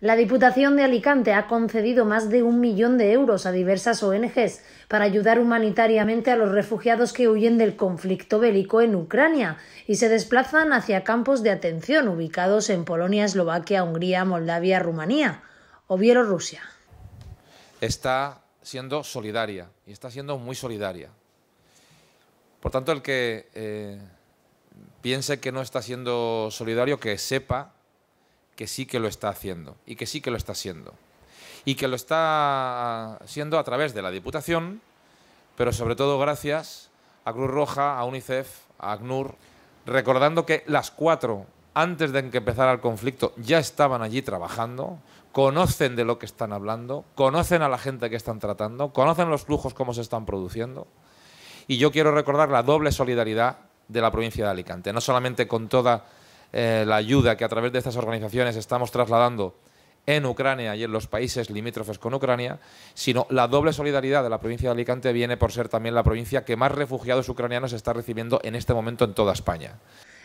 La Diputación de Alicante ha concedido más de un millón de euros a diversas ONGs para ayudar humanitariamente a los refugiados que huyen del conflicto bélico en Ucrania y se desplazan hacia campos de atención ubicados en Polonia, Eslovaquia, Hungría, Moldavia, Rumanía o Bielorrusia. Está siendo solidaria y está siendo muy solidaria. Por tanto, el que eh, piense que no está siendo solidario, que sepa que sí que lo está haciendo y que sí que lo está haciendo. Y que lo está siendo a través de la Diputación, pero sobre todo gracias a Cruz Roja, a UNICEF, a ACNUR, recordando que las cuatro, antes de que empezara el conflicto, ya estaban allí trabajando, conocen de lo que están hablando, conocen a la gente que están tratando, conocen los flujos, cómo se están produciendo. Y yo quiero recordar la doble solidaridad de la provincia de Alicante, no solamente con toda eh, la ayuda que a través de estas organizaciones estamos trasladando en Ucrania y en los países limítrofes con Ucrania, sino la doble solidaridad de la provincia de Alicante viene por ser también la provincia que más refugiados ucranianos está recibiendo en este momento en toda España.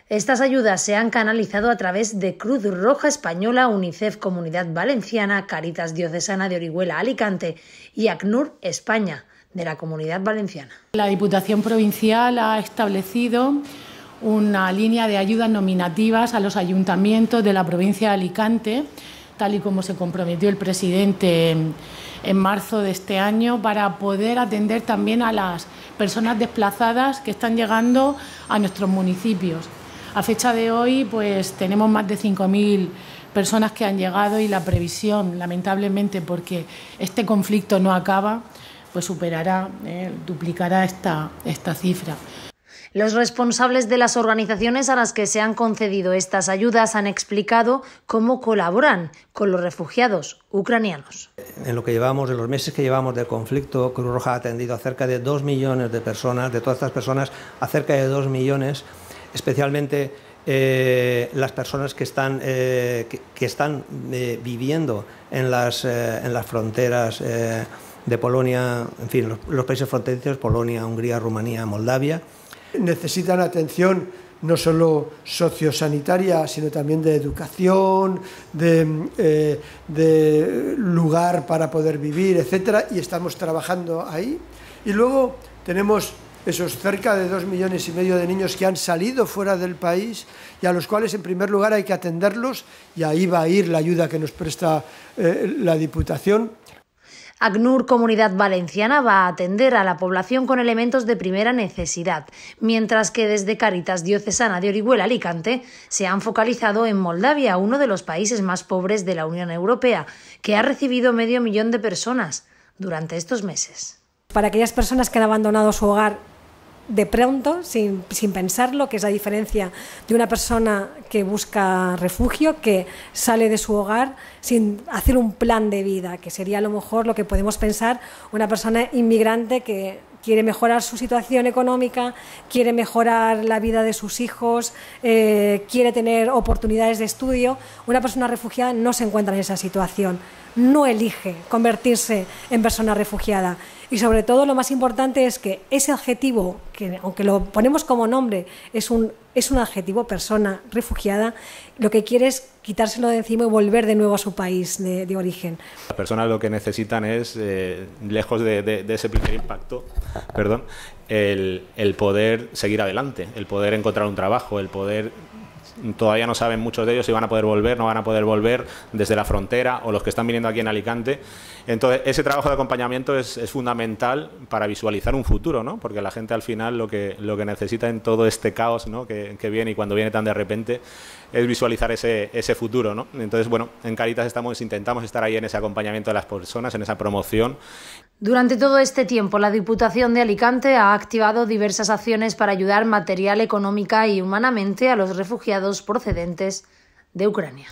Estas ayudas se han canalizado a través de Cruz Roja Española, UNICEF Comunidad Valenciana, Caritas Diocesana de Orihuela Alicante y ACNUR España de la Comunidad Valenciana. La Diputación Provincial ha establecido una línea de ayudas nominativas a los ayuntamientos de la provincia de Alicante, tal y como se comprometió el presidente en marzo de este año, para poder atender también a las personas desplazadas que están llegando a nuestros municipios. A fecha de hoy, pues tenemos más de 5.000 personas que han llegado y la previsión, lamentablemente, porque este conflicto no acaba, pues superará, eh, duplicará esta cifra. Los responsables de las organizaciones a las que se han concedido estas ayudas han explicado cómo colaboran con los refugiados ucranianos. En lo que llevamos, en los meses que llevamos del conflicto, Cruz Roja ha atendido a cerca de dos millones de personas, de todas estas personas, a cerca de dos millones, especialmente eh, las personas que están, eh, que, están eh, viviendo en las, fronteras de Polonia, en fin, los países fronterizos, Polonia, Hungría, Rumanía, Moldavia necesitan atención no solo sociosanitaria, sino también de educación, eh, de, lugar para poder vivir, etcétera, y estamos trabajando ahí. Y luego tenemos esos cerca de dos millones y medio de niños que han salido fuera del país y a los cuales en primer lugar hay que atenderlos y ahí va a ir la ayuda que nos presta eh, la Diputación ACNUR Comunidad Valenciana va a atender a la población con elementos de primera necesidad, mientras que desde Caritas Diocesana de Orihuela Alicante se han focalizado en Moldavia, uno de los países más pobres de la Unión Europea, que ha recibido medio millón de personas durante estos meses. Para aquellas personas que han abandonado su hogar de pronto, sin, sin pensarlo, que es la diferencia de una persona que busca refugio, que sale de su hogar sin hacer un plan de vida, que sería a lo mejor lo que podemos pensar una persona inmigrante que quiere mejorar su situación económica, quiere mejorar la vida de sus hijos, eh, quiere tener oportunidades de estudio. Una persona refugiada no se encuentra en esa situación no elige convertirse en persona refugiada. Y sobre todo lo más importante es que ese adjetivo, que aunque lo ponemos como nombre, es un, es un adjetivo persona refugiada, lo que quiere es quitárselo de encima y volver de nuevo a su país de, origen. Las personas lo que necesitan es, eh, lejos de, ese primer impacto, perdón, el, el poder seguir adelante, el poder encontrar un trabajo, el poder todavía no saben muchos de ellos si van a poder volver, no van a poder volver desde la frontera o los que están viniendo aquí en Alicante. Entonces, ese trabajo de acompañamiento es, fundamental para visualizar un futuro, ¿no? porque la gente al final lo que, lo que necesita en todo este caos ¿no? que, viene y cuando viene tan de repente es visualizar ese, ese futuro. ¿no? Entonces, bueno, en Caritas estamos, intentamos estar ahí en ese acompañamiento de las personas, en esa promoción durante todo este tiempo, la Diputación de Alicante ha activado diversas acciones para ayudar material, económica y humanamente a los refugiados procedentes de Ucrania.